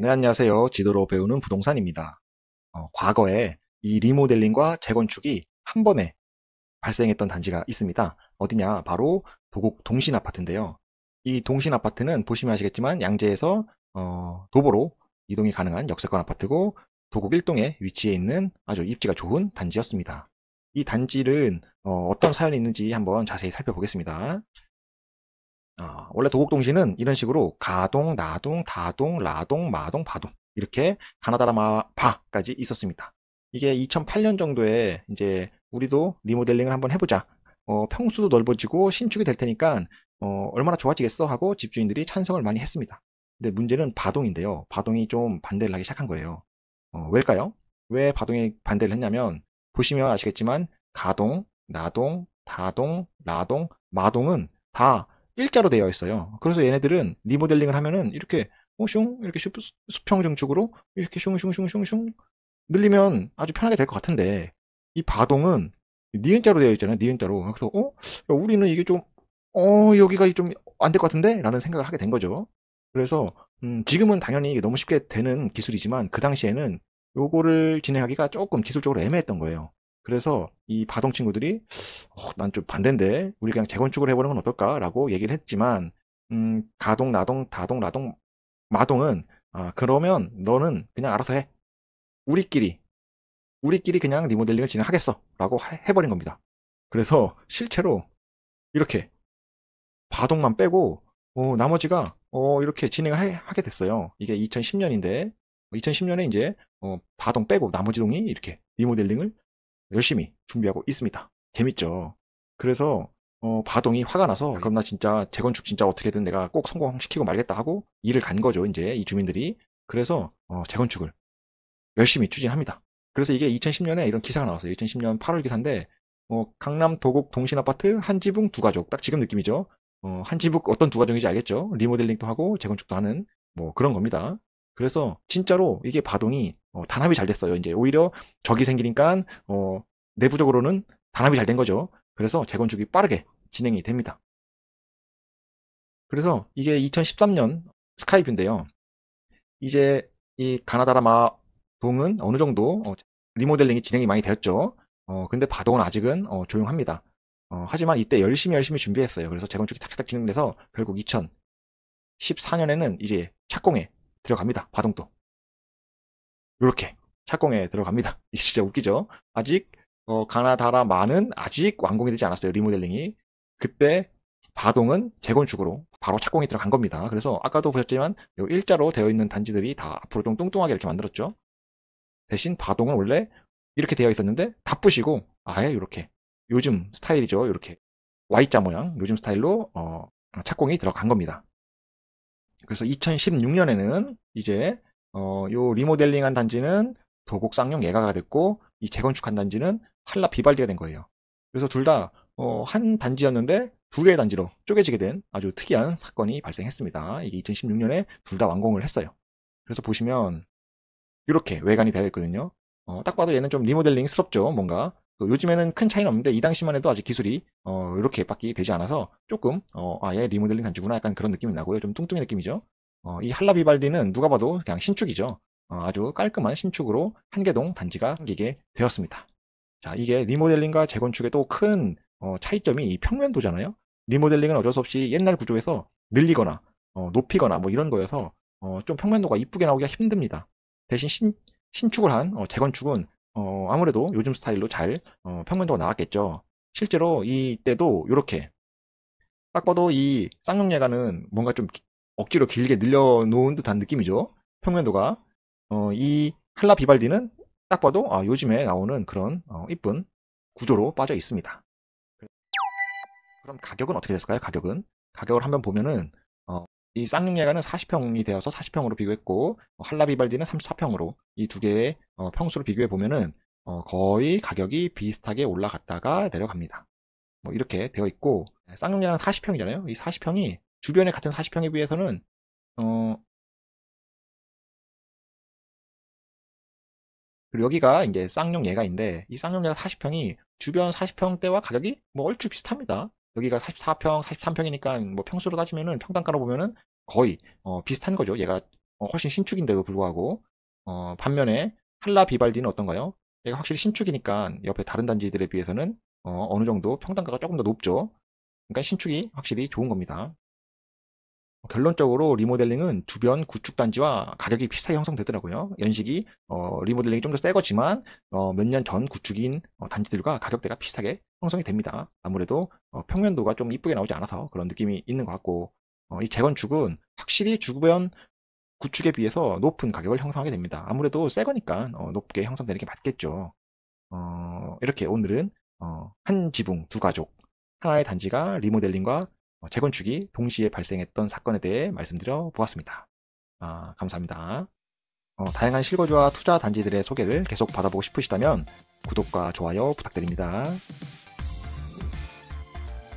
네, 안녕하세요. 지도로 배우는 부동산입니다. 어, 과거에 이 리모델링과 재건축이 한 번에 발생했던 단지가 있습니다. 어디냐? 바로 도곡 동신 아파트인데요. 이 동신 아파트는 보시면 아시겠지만 양재에서 어, 도보로 이동이 가능한 역세권 아파트고 도곡 1동에 위치해 있는 아주 입지가 좋은 단지였습니다. 이 단지는 어, 어떤 사연이 있는지 한번 자세히 살펴보겠습니다. 어, 원래 도곡동시는 이런 식으로 가동, 나동, 다동, 라동, 마동, 바동 이렇게 가나다라마 바까지 있었습니다. 이게 2008년 정도에 이제 우리도 리모델링을 한번 해보자. 어, 평수도 넓어지고 신축이 될 테니까 어, 얼마나 좋아지겠어 하고 집주인들이 찬성을 많이 했습니다. 근데 문제는 바동인데요. 바동이 좀 반대를 하기 시작한 거예요. 어, 왜일까요? 왜 바동이 반대를 했냐면 보시면 아시겠지만 가동, 나동, 다동, 라동, 마동은 다 일자로 되어 있어요. 그래서 얘네들은 리모델링을 하면은 이렇게 어, 슝 이렇게 슈, 수평 증축으로 이렇게 슝슝슝슝슝 늘리면 아주 편하게 될 것 같은데 이 바동은 니은자로 되어 있잖아요. 니은자로. 그래서 어 우리는 이게 좀 어 여기가 좀 안 될 것 같은데 라는 생각을 하게 된 거죠. 그래서 음, 지금은 당연히 너무 쉽게 되는 기술이지만 그 당시에는 요거를 진행하기가 조금 기술적으로 애매했던 거예요. 그래서 이 바동 친구들이 어, 난 좀 반대인데 우리 그냥 재건축을 해보는 건 어떨까라고 얘기를 했지만 음, 가동, 나동, 다동, 나동 마동은 아, 그러면 너는 그냥 알아서 해. 우리끼리 우리끼리 그냥 리모델링을 진행하겠어라고 해버린 겁니다. 그래서 실제로 이렇게 바동만 빼고 어, 나머지가 어, 이렇게 진행을 해, 하게 됐어요. 이게 2010년인데 2010년에 이제 어, 바동 빼고 나머지 동이 이렇게 리모델링을 열심히 준비하고 있습니다. 재밌죠. 그래서 어, 바동이 화가 나서 네. 그럼 나 진짜 재건축 진짜 어떻게든 내가 꼭 성공시키고 말겠다 하고 일을 간 거죠. 이제 이 주민들이 그래서 어, 재건축을 열심히 추진합니다. 그래서 이게 2010년에 이런 기사가 나왔어요. 2010년 8월 기사인데 어, 강남 도곡 동신 아파트 한 지붕 두 가족 딱 지금 느낌이죠. 어, 한 지붕 어떤 두 가족인지 알겠죠. 리모델링도 하고 재건축도 하는 뭐 그런 겁니다. 그래서 진짜로 이게 바동이 어, 단합이 잘 됐어요. 이제 오히려 적이 생기니까 어, 내부적으로는 단합이 잘 된 거죠. 그래서 재건축이 빠르게 진행이 됩니다. 그래서 이게 2013년 스카이뷰인데요. 이제 이 가나다라마 동은 어느 정도 어, 리모델링이 진행이 많이 되었죠. 어, 근데 바동은 아직은 어, 조용합니다. 어, 하지만 이때 열심히 열심히 준비했어요. 그래서 재건축이 착착 착 진행돼서 결국 2014년에는 이제 착공에 들어갑니다. 바동도 이렇게 착공에 들어갑니다. 이게 진짜 웃기죠? 아직 어, 가나다라마은 아직 완공이 되지 않았어요. 리모델링이. 그때 바동은 재건축으로 바로 착공이 들어간 겁니다. 그래서 아까도 보셨지만 요 일자로 되어 있는 단지들이 다 앞으로 좀 뚱뚱하게 이렇게 만들었죠. 대신 바동은 원래 이렇게 되어 있었는데 다 부시고 아예 이렇게 요즘 스타일이죠. 이렇게 Y자 모양 요즘 스타일로 어, 착공이 들어간 겁니다. 그래서 2016년에는 이제 어, 요 리모델링한 단지는 도곡 쌍용 예가가 됐고 이 재건축한 단지는 한라 비발디가 된 거예요. 그래서 둘 다한 어, 단지였는데 두 개의 단지로 쪼개지게 된 아주 특이한 사건이 발생했습니다. 이게 2016년에 둘 다 완공을 했어요. 그래서 보시면 이렇게 외관이 되어 있거든요. 어, 딱 봐도 얘는 좀 리모델링스럽죠. 뭔가 그 요즘에는 큰 차이는 없는데 이 당시만 해도 아직 기술이 어, 이렇게 바뀌게 되지 않아서 조금 어, 아예 리모델링 단지구나 약간 그런 느낌이 나고요. 좀 뚱뚱한 느낌이죠. 어, 이 할라비발디는 누가 봐도 그냥 신축이죠. 어, 아주 깔끔한 신축으로 한개동 단지가 생기게 되었습니다. 자, 이게 리모델링과 재건축의 또큰 어, 차이점이 이 평면도잖아요. 리모델링은 어쩔 수 없이 옛날 구조에서 늘리거나 어, 높이거나 뭐 이런 거여서 어, 좀 평면도가 이쁘게 나오기가 힘듭니다. 대신 신, 신축을 한 재건축은 어, 아무래도 요즘 스타일로 잘 어, 평면도가 나왔겠죠. 실제로 이때도 이렇게 딱 봐도 이 쌍용예가는 뭔가 좀 억지로 길게 늘려놓은 듯한 느낌이죠. 평면도가 어, 이 칼라 비발디는 딱 봐도 아, 요즘에 나오는 그런 어, 이쁜 구조로 빠져 있습니다. 그럼 가격은 어떻게 됐을까요? 가격은 가격을 한번 보면은 이 쌍용예가는 40평이 되어서 40평으로 비교했고 한라비발디는 어, 34평으로 이 두 개의 어, 평수를 비교해 보면은 어, 거의 가격이 비슷하게 올라갔다가 내려갑니다. 뭐 이렇게 되어 있고 쌍용예가는 40평이잖아요. 이 40평이 주변에 같은 40평에 비해서는 어 그리고 여기가 이제 쌍용 예가인데 이 쌍용 예가 40평이 주변 40평 대와 가격이 뭐 얼추 비슷합니다. 여기가 44평, 43평이니까 뭐 평수로 따지면은 평당가로 보면은 거의 어, 비슷한 거죠. 얘가 어, 훨씬 신축인데도 불구하고 어, 반면에 한라 비발디는 어떤가요? 얘가 확실히 신축이니까 옆에 다른 단지들에 비해서는 어, 어느 정도 평당가가 조금 더 높죠. 그러니까 신축이 확실히 좋은 겁니다. 결론적으로 리모델링은 주변 구축 단지와 가격이 비슷하게 형성되더라고요. 연식이 어, 리모델링이 좀 더새 거지만 어, 몇 년 전 구축인 어, 단지들과 가격대가 비슷하게 형성이 됩니다. 아무래도 어, 평면도가 좀 이쁘게 나오지 않아서 그런 느낌이 있는 것 같고 어, 이 재건축은 확실히 주변 구축에 비해서 높은 가격을 형성하게 됩니다. 아무래도 새 거니까 어, 높게 형성되는 게 맞겠죠. 어, 이렇게 오늘은 어, 한 지붕 두 가족 하나의 단지가 리모델링과 어, 재건축이 동시에 발생했던 사건에 대해 말씀드려 보았습니다. 아, 감사합니다. 어, 다양한 실거주와 투자 단지들의 소개를 계속 받아보고 싶으시다면 구독과 좋아요 부탁드립니다.